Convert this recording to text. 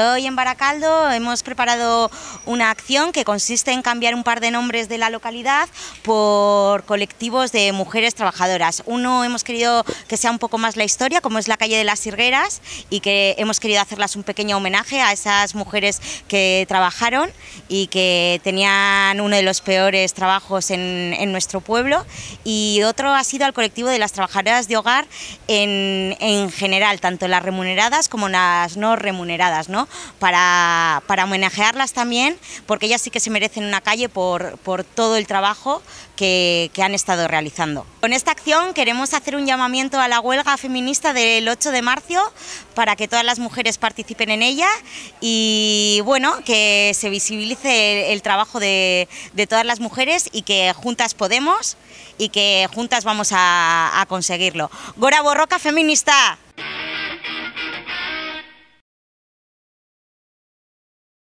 hoy en Baracaldo hemos preparado una acción que consiste en cambiar un par de nombres de la localidad por colectivos de mujeres trabajadoras. Uno hemos querido que sea un poco más la historia, como es la calle de las Sirgueras, y que hemos querido hacerlas un pequeño homenaje a esas mujeres que trabajaron y que tenían uno de los peores trabajos en, nuestro pueblo. Y otro ha sido al colectivo de las trabajadoras de hogar en, en general, tanto las remuneradas como las no remuneradas. ¿no? Para, para homenajearlas también, porque ellas sí que se merecen una calle por, todo el trabajo que, han estado realizando. Con esta acción queremos hacer un llamamiento a la huelga feminista del 8 de marzo para que todas las mujeres participen en ella y bueno, que se visibilice el, trabajo de, todas las mujeres y que juntas podemos y que juntas vamos a, a conseguirlo. Gora Borroca Feminista.